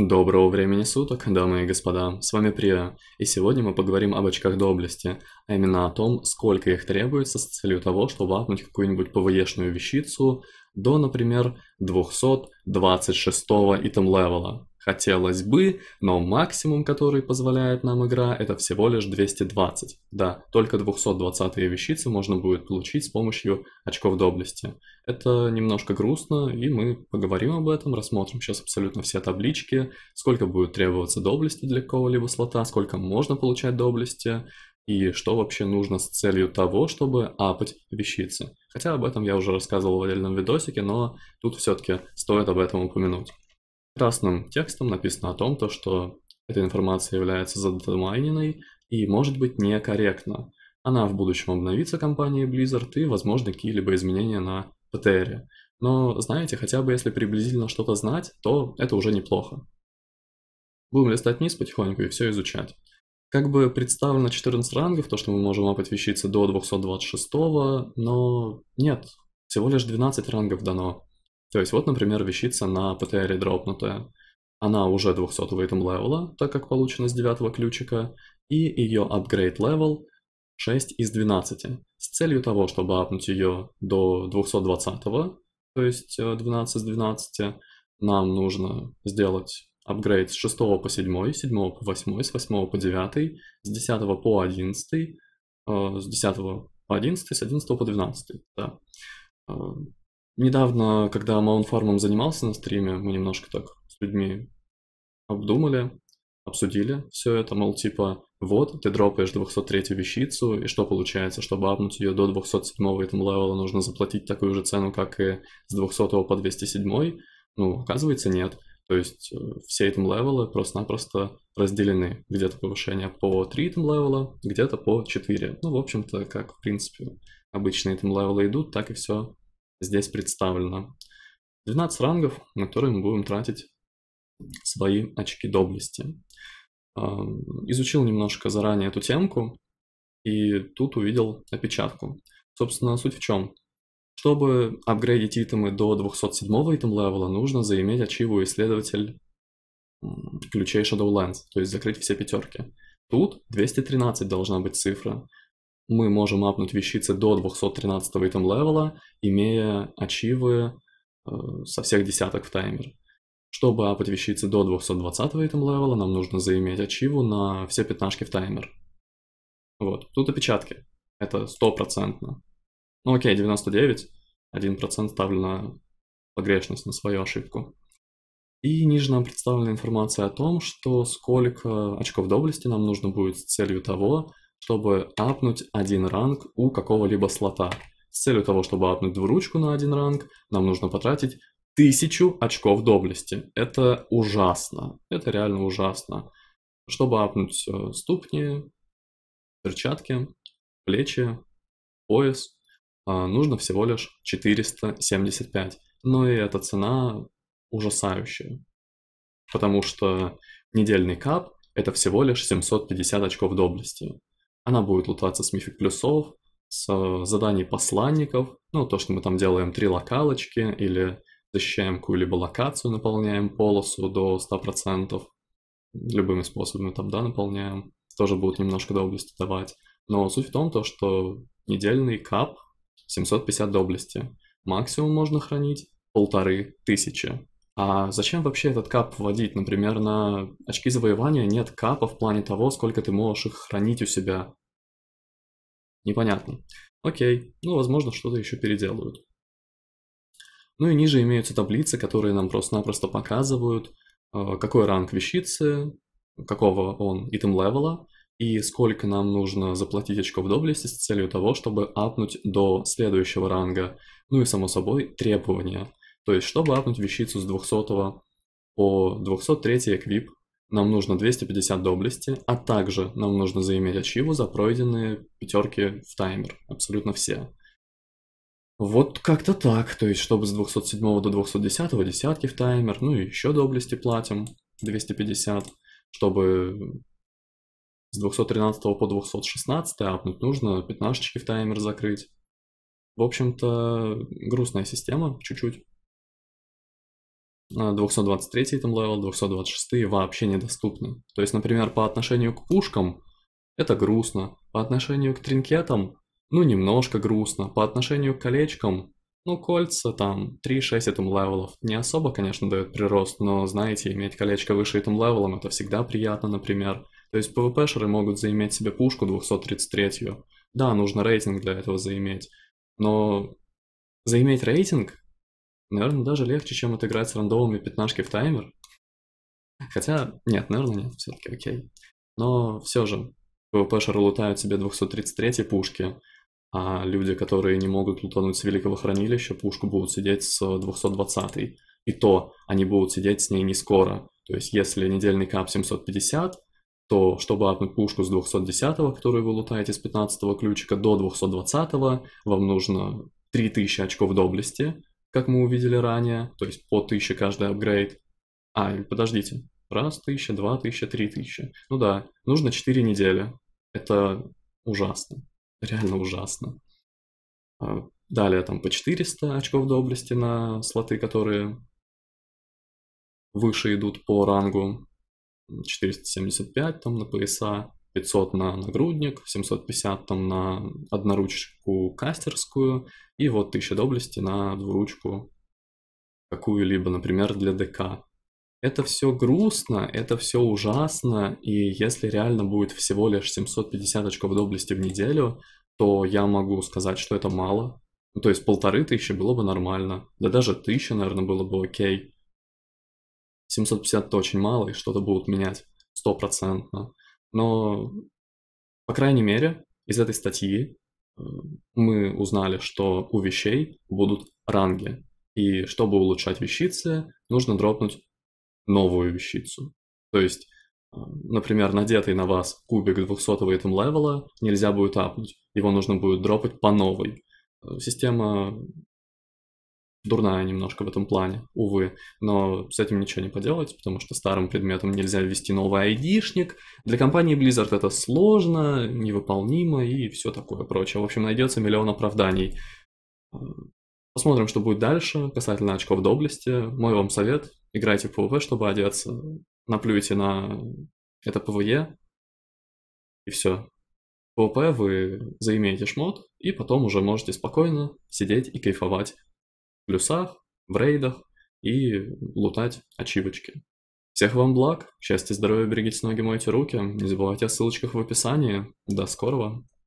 Доброго времени суток, дамы и господа, с вами Прия, и сегодня мы поговорим об очках доблести, а именно о том, сколько их требуется с целью того, чтобы апнуть какую-нибудь ПВЕшную вещицу до, например, 226 итем левела. Хотелось бы, но максимум, который позволяет нам игра, это всего лишь 220. Да, только 220 вещицы можно будет получить с помощью очков доблести. Это немножко грустно, и мы поговорим об этом, рассмотрим сейчас абсолютно все таблички, сколько будет требоваться доблести для какого-либо слота, сколько можно получать доблести, и что вообще нужно с целью того, чтобы апать вещицы. Хотя об этом я уже рассказывал в отдельном видосике, но тут все-таки стоит об этом упомянуть красным текстом написано о том, то, что эта информация является задомайненной и может быть некорректна. Она в будущем обновится компанией Blizzard и, возможно, какие-либо изменения на ПТР. Но, знаете, хотя бы если приблизительно что-то знать, то это уже неплохо. Будем листать вниз потихоньку и все изучать. Как бы представлено 14 рангов, то, что мы можем апать вещицы до 226, но нет, всего лишь 12 рангов дано то есть вот, например, вещица на PTR дропнутая. Она уже 200 итем левела, так как получена с 9 ключика, и ее апгрейд левел 6 из 12, с целью того, чтобы апнуть ее до 220, то есть 12 э, из 12, нам нужно сделать апгрейд с 6 по 7, 7 по 8, с 8 по 9, с 10 по 11, э, с 10 по 11, с 11 по 12, да. Э, Недавно, когда фармом занимался на стриме, мы немножко так с людьми обдумали, обсудили все это, мол, типа, вот, ты дропаешь 203 вещицу, и что получается, чтобы апнуть ее до 207 этом левела, нужно заплатить такую же цену, как и с 200 по 207? Ну, оказывается, нет. То есть э, все этом левелы просто-напросто разделены. Где-то повышение по 3 этом левела, где-то по 4. Ну, в общем-то, как, в принципе, обычные этом левелы идут, так и все здесь представлено. 12 рангов, на которые мы будем тратить свои очки доблести. А, изучил немножко заранее эту темку и тут увидел опечатку. Собственно, суть в чем? Чтобы апгрейдить итемы до 207 итем левела, нужно заиметь ачиву исследователь ключей Shadowlands, то есть закрыть все пятерки. Тут 213 должна быть цифра мы можем апнуть вещицы до 213 итем левела, имея ачивы э, со всех десяток в таймер. Чтобы апать вещицы до 220 итем левела, нам нужно заиметь ачиву на все пятнашки в таймер. Вот, тут опечатки. Это стопроцентно. Ну окей, 99, 1% ставлю на погрешность, на свою ошибку. И ниже нам представлена информация о том, что сколько очков доблести нам нужно будет с целью того, чтобы апнуть один ранг у какого-либо слота. С целью того, чтобы апнуть двуручку на один ранг, нам нужно потратить тысячу очков доблести. Это ужасно. Это реально ужасно. Чтобы апнуть э, ступни, перчатки, плечи, пояс, а, нужно всего лишь 475. Но и эта цена ужасающая. Потому что недельный кап это всего лишь 750 очков доблести. Она будет лутаться с мифик плюсов, с э, заданий посланников, ну, то, что мы там делаем три локалочки или защищаем какую-либо локацию, наполняем полосу до 100%, любыми способами там, да, наполняем, тоже будут немножко доблести давать. Но суть в том, то, что недельный кап 750 доблести. Максимум можно хранить полторы тысячи. А зачем вообще этот кап вводить? Например, на очки завоевания нет капа в плане того, сколько ты можешь их хранить у себя. Непонятно. Окей, ну возможно что-то еще переделают. Ну и ниже имеются таблицы, которые нам просто-напросто показывают, э, какой ранг вещицы, какого он итем левела, и сколько нам нужно заплатить очков доблести с целью того, чтобы апнуть до следующего ранга. Ну и само собой требования. То есть, чтобы апнуть вещицу с 200 по 203 эквип, нам нужно 250 доблести, а также нам нужно заиметь ачиву за пройденные пятерки в таймер, абсолютно все. Вот как-то так, то есть чтобы с 207 до 210 десятки в таймер, ну и еще доблести платим 250, чтобы с 213 по 216 апнуть нужно 15 в таймер закрыть. В общем-то, грустная система, чуть-чуть. 223 а, там левел, 226 вообще недоступны. То есть, например, по отношению к пушкам это грустно, по отношению к тринкетам, ну немножко грустно, по отношению к колечкам, ну кольца там 3-6 этим левелов. Не особо, конечно, дает прирост, но знаете, иметь колечко выше этим левелом это всегда приятно, например. То есть пвпшеры могут заиметь себе пушку 233 -ю. Да, нужно рейтинг для этого заиметь, но заиметь рейтинг Наверное, даже легче, чем отыграть с рандомами пятнашки в таймер. Хотя, нет, наверное, нет, все-таки окей. Но все же, ПВПшеры лутают себе 233 пушки, а люди, которые не могут лутануть с Великого Хранилища, пушку будут сидеть с 220 -й. И то они будут сидеть с ней не скоро. То есть если недельный кап 750, то чтобы апнуть пушку с 210, которую вы лутаете с 15 ключика, до 220, вам нужно 3000 очков доблести, как мы увидели ранее, то есть по 1000 каждый апгрейд. А, подождите, раз тысяча, два тысяча, три тысячи. Ну да, нужно 4 недели. Это ужасно, реально ужасно. А, далее там по 400 очков доблести на слоты, которые выше идут по рангу. 475 там на пояса, 500 на нагрудник, 750 там на одноручку кастерскую и вот 1000 доблести на двуручку какую-либо, например, для ДК. Это все грустно, это все ужасно, и если реально будет всего лишь 750 очков доблести в неделю, то я могу сказать, что это мало. Ну, то есть полторы тысячи было бы нормально, да даже тысяча, наверное, было бы окей. 750 это очень мало, и что-то будут менять стопроцентно. Но, по крайней мере, из этой статьи э, мы узнали, что у вещей будут ранги. И чтобы улучшать вещицы, нужно дропнуть новую вещицу. То есть, э, например, надетый на вас кубик 200-го итем левела нельзя будет апнуть, его нужно будет дропать по новой. Э, система дурная немножко в этом плане, увы. Но с этим ничего не поделать, потому что старым предметом нельзя ввести новый айдишник. Для компании Blizzard это сложно, невыполнимо и все такое прочее. В общем, найдется миллион оправданий. Посмотрим, что будет дальше касательно очков доблести. Мой вам совет – играйте в ПВП, чтобы одеться. Наплюйте на это PvE и все. В ПВП вы заимеете шмот, и потом уже можете спокойно сидеть и кайфовать плюсах, в рейдах и лутать ачивочки. Всех вам благ, счастья, здоровья, берегите ноги, мойте руки, не забывайте о ссылочках в описании. До скорого!